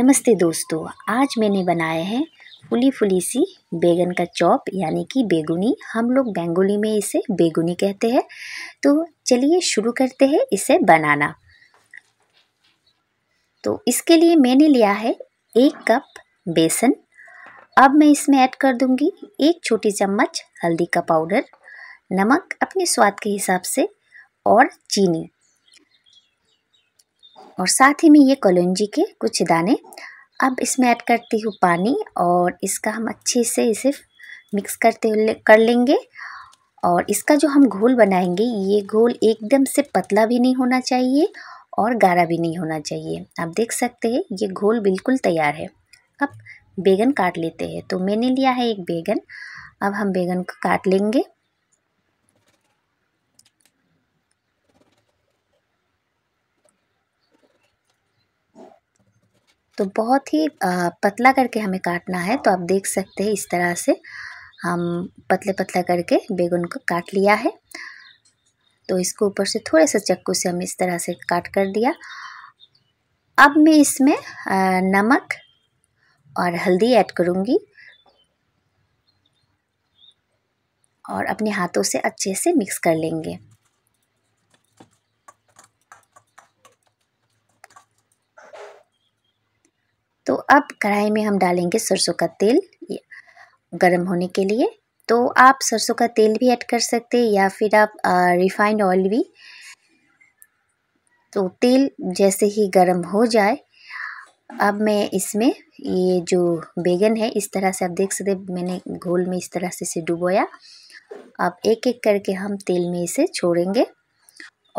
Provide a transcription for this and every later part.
नमस्ते दोस्तों आज मैंने बनाए हैं फुली फुली सी बैगन का चॉप यानी कि बेगुनी हम लोग बेंगोली में इसे बेगुनी कहते हैं तो चलिए शुरू करते हैं इसे बनाना तो इसके लिए मैंने लिया है एक कप बेसन अब मैं इसमें ऐड कर दूंगी एक छोटी चम्मच हल्दी का पाउडर नमक अपने स्वाद के हिसाब से और चीनी और साथ ही में ये कलौंजी के कुछ दाने अब इसमें ऐड करती हूँ पानी और इसका हम अच्छे से इसे मिक्स करते हुए कर लेंगे और इसका जो हम घोल बनाएंगे ये घोल एकदम से पतला भी नहीं होना चाहिए और गाढ़ा भी नहीं होना चाहिए आप देख सकते हैं ये घोल बिल्कुल तैयार है अब बैगन काट लेते हैं तो मैंने लिया है एक बैगन अब हम बैगन को काट लेंगे तो बहुत ही पतला करके हमें काटना है तो आप देख सकते हैं इस तरह से हम पतले पतला करके बैगन को काट लिया है तो इसको ऊपर से थोड़े से चक्कू से हम इस तरह से काट कर दिया अब मैं इसमें नमक और हल्दी ऐड करूँगी और अपने हाथों से अच्छे से मिक्स कर लेंगे अब कढ़ाई में हम डालेंगे सरसों का तेल गर्म होने के लिए तो आप सरसों का तेल भी ऐड कर सकते हैं या फिर आप रिफाइंड ऑयल भी तो तेल जैसे ही गर्म हो जाए अब मैं इसमें ये जो बैगन है इस तरह से आप देख सकते मैंने घोल में इस तरह से इसे डुबोया अब एक एक करके हम तेल में इसे छोड़ेंगे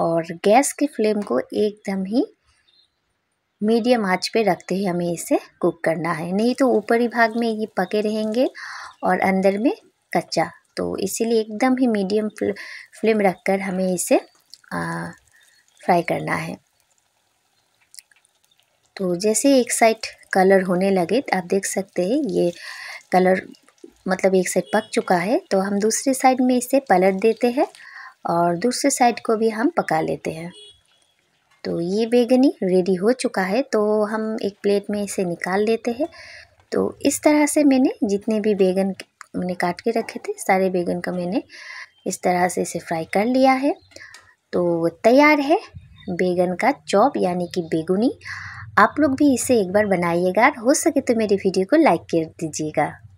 और गैस के फ्लेम को एकदम ही मीडियम आँच पे रखते ही हमें इसे कुक करना है नहीं तो ऊपरी भाग में ये पके रहेंगे और अंदर में कच्चा तो इसीलिए एकदम ही मीडियम फ्लेम रख कर हमें इसे आ, फ्राई करना है तो जैसे एक साइड कलर होने लगे आप देख सकते हैं ये कलर मतलब एक साइड पक चुका है तो हम दूसरी साइड में इसे पलट देते हैं और दूसरे साइड को भी हम पका लेते हैं तो ये बैगनी रेडी हो चुका है तो हम एक प्लेट में इसे निकाल लेते हैं तो इस तरह से मैंने जितने भी बैगन मैंने काट के रखे थे सारे बैगन का मैंने इस तरह से इसे फ्राई कर लिया है तो तैयार है बैगन का चॉप यानी कि बेगुनी आप लोग भी इसे एक बार बनाइएगा हो सके तो मेरी वीडियो को लाइक कर दीजिएगा